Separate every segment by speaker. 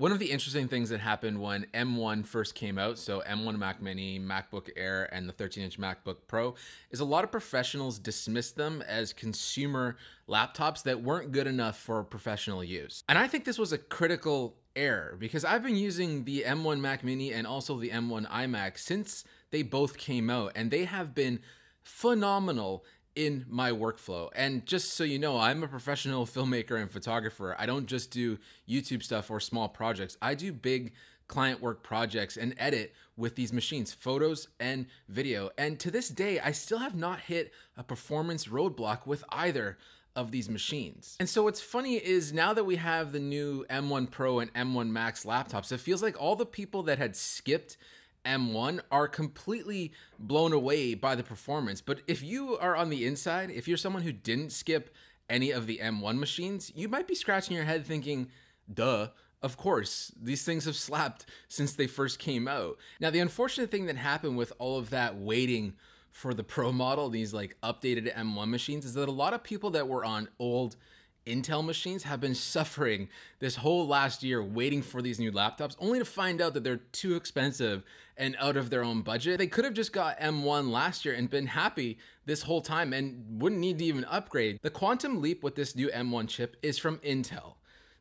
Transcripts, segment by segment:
Speaker 1: One of the interesting things that happened when M1 first came out, so M1 Mac Mini, MacBook Air, and the 13 inch MacBook Pro, is a lot of professionals dismissed them as consumer laptops that weren't good enough for professional use. And I think this was a critical error because I've been using the M1 Mac Mini and also the M1 iMac since they both came out, and they have been phenomenal in my workflow. And just so you know, I'm a professional filmmaker and photographer. I don't just do YouTube stuff or small projects, I do big client work projects and edit with these machines, photos and video. And to this day, I still have not hit a performance roadblock with either of these machines. And so what's funny is now that we have the new M1 Pro and M1 Max laptops, it feels like all the people that had skipped M1 are completely blown away by the performance. But if you are on the inside, if you're someone who didn't skip any of the M1 machines, you might be scratching your head thinking, duh, of course, these things have slapped since they first came out. Now, the unfortunate thing that happened with all of that waiting for the Pro model, these like updated M1 machines, is that a lot of people that were on old Intel machines have been suffering this whole last year waiting for these new laptops, only to find out that they're too expensive and out of their own budget. They could have just got M1 last year and been happy this whole time and wouldn't need to even upgrade. The quantum leap with this new M1 chip is from Intel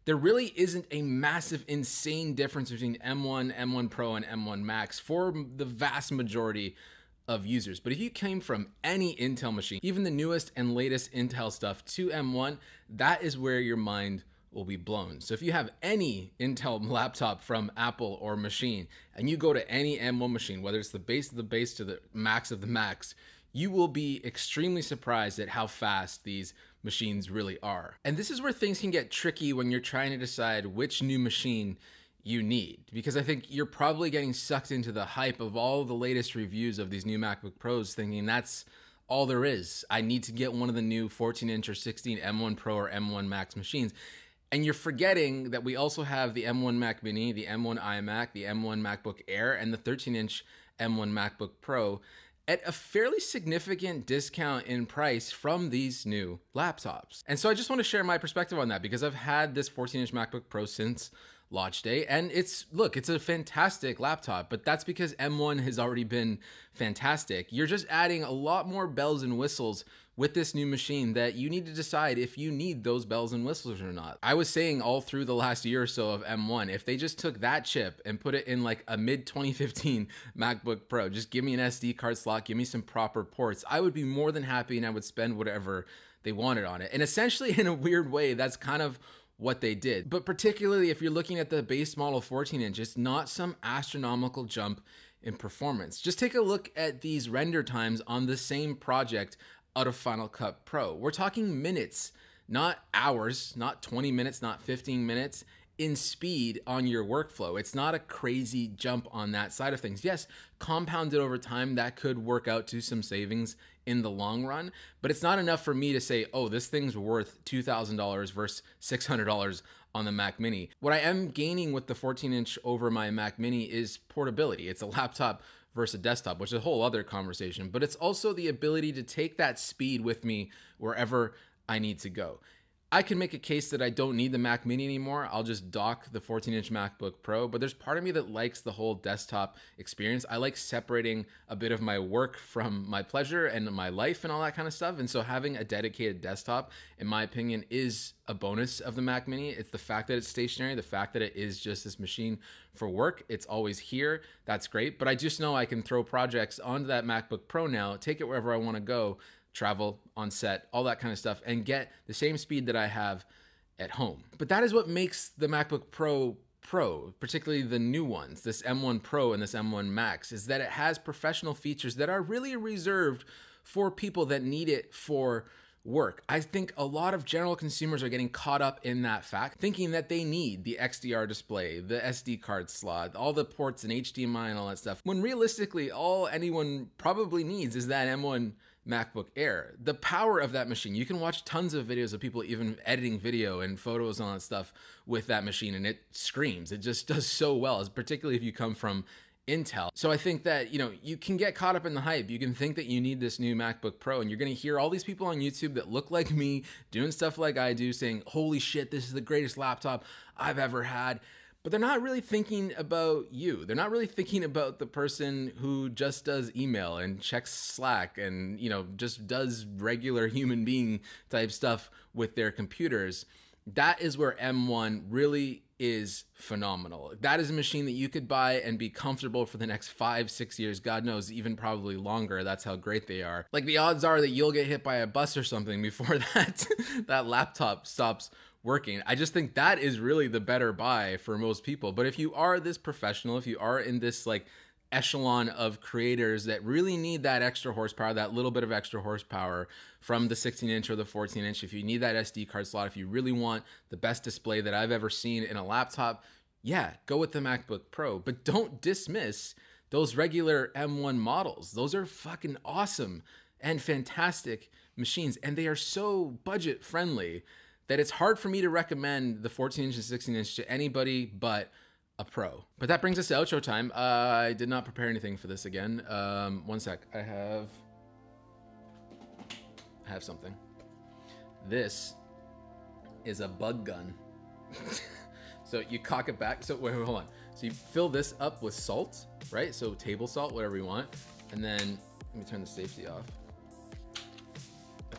Speaker 1: there really isn't a massive, insane difference between M1, M1 Pro, and M1 Max for the vast majority of users. But if you came from any Intel machine, even the newest and latest Intel stuff to M1, that is where your mind will be blown. So if you have any Intel laptop from Apple or machine, and you go to any M1 machine, whether it's the base of the base to the max of the max, you will be extremely surprised at how fast these machines really are. And this is where things can get tricky when you're trying to decide which new machine you need because I think you're probably getting sucked into the hype of all the latest reviews of these new MacBook Pros, thinking that's all there is. I need to get one of the new 14 inch or 16 M1 Pro or M1 Max machines. And you're forgetting that we also have the M1 Mac Mini, the M1 iMac, the M1 MacBook Air, and the 13 inch M1 MacBook Pro at a fairly significant discount in price from these new laptops. And so I just want to share my perspective on that because I've had this 14 inch MacBook Pro since launch day. And it's look, it's a fantastic laptop, but that's because M1 has already been fantastic. You're just adding a lot more bells and whistles with this new machine that you need to decide if you need those bells and whistles or not. I was saying all through the last year or so of M1, if they just took that chip and put it in like a mid 2015 MacBook Pro, just give me an SD card slot, give me some proper ports, I would be more than happy and I would spend whatever they wanted on it. And essentially, in a weird way, that's kind of what they did. But particularly if you're looking at the base model 14 inch, it's not some astronomical jump in performance. Just take a look at these render times on the same project out of Final Cut Pro. We're talking minutes, not hours, not 20 minutes, not 15 minutes in speed on your workflow. It's not a crazy jump on that side of things. Yes, compounded over time, that could work out to some savings in the long run, but it's not enough for me to say, oh, this thing's worth $2,000 versus $600 on the Mac Mini. What I am gaining with the 14 inch over my Mac Mini is portability. It's a laptop versus a desktop, which is a whole other conversation, but it's also the ability to take that speed with me wherever I need to go. I can make a case that I don't need the Mac Mini anymore. I'll just dock the 14 inch MacBook Pro. But there's part of me that likes the whole desktop experience. I like separating a bit of my work from my pleasure and my life and all that kind of stuff. And so having a dedicated desktop, in my opinion, is a bonus of the Mac Mini. It's the fact that it's stationary, the fact that it is just this machine for work. It's always here. That's great. But I just know I can throw projects onto that MacBook Pro now, take it wherever I want to go travel on set, all that kind of stuff, and get the same speed that I have at home. But that is what makes the MacBook Pro Pro, particularly the new ones, this M1 Pro and this M1 Max, is that it has professional features that are really reserved for people that need it for work. I think a lot of general consumers are getting caught up in that fact, thinking that they need the XDR display, the SD card slot, all the ports and HDMI and all that stuff, when realistically, all anyone probably needs is that M1 MacBook Air. The power of that machine, you can watch tons of videos of people even editing video and photos and stuff with that machine, and it screams. It just does so well, particularly if you come from Intel. So I think that, you know, you can get caught up in the hype. You can think that you need this new MacBook Pro and you're going to hear all these people on YouTube that look like me doing stuff like I do saying, "Holy shit, this is the greatest laptop I've ever had." but they're not really thinking about you. They're not really thinking about the person who just does email and checks Slack and, you know, just does regular human being type stuff with their computers. That is where M1 really is phenomenal. That is a machine that you could buy and be comfortable for the next five, six years. God knows, even probably longer. That's how great they are. Like the odds are that you'll get hit by a bus or something before that that laptop stops working. I just think that is really the better buy for most people. But if you are this professional, if you are in this like echelon of creators that really need that extra horsepower, that little bit of extra horsepower from the 16 inch or the 14 inch, if you need that SD card slot, if you really want the best display that I've ever seen in a laptop, yeah, go with the MacBook Pro. But don't dismiss those regular M1 models. Those are fucking awesome and fantastic machines, and they are so budget friendly that it's hard for me to recommend the 14 inch and 16 inch to anybody but a pro. But that brings us to outro time. Uh, I did not prepare anything for this again. Um, one sec. I have, I have something. This is a bug gun. so you cock it back. So wait, wait, hold on. So you fill this up with salt, right? So table salt, whatever you want. And then let me turn the safety off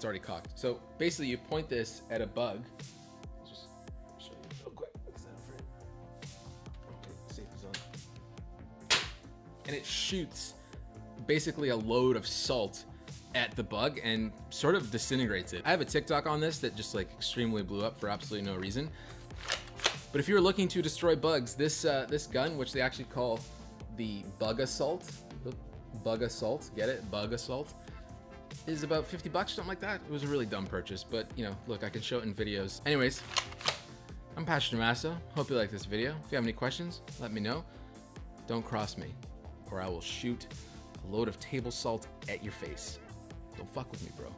Speaker 1: it's already cocked. So basically you point this at a bug. Just show you real quick. Okay, and it shoots basically a load of salt at the bug and sort of disintegrates it. I have a TikTok on this that just like extremely blew up for absolutely no reason. But if you're looking to destroy bugs, this uh, this gun, which they actually call the bug assault, bug assault, get it? Bug assault is about 50 bucks, something like that. It was a really dumb purchase, but you know, look, I can show it in videos. Anyways, I'm Pastor Massa. Hope you like this video. If you have any questions, let me know. Don't cross me, or I will shoot a load of table salt at your face. Don't fuck with me, bro.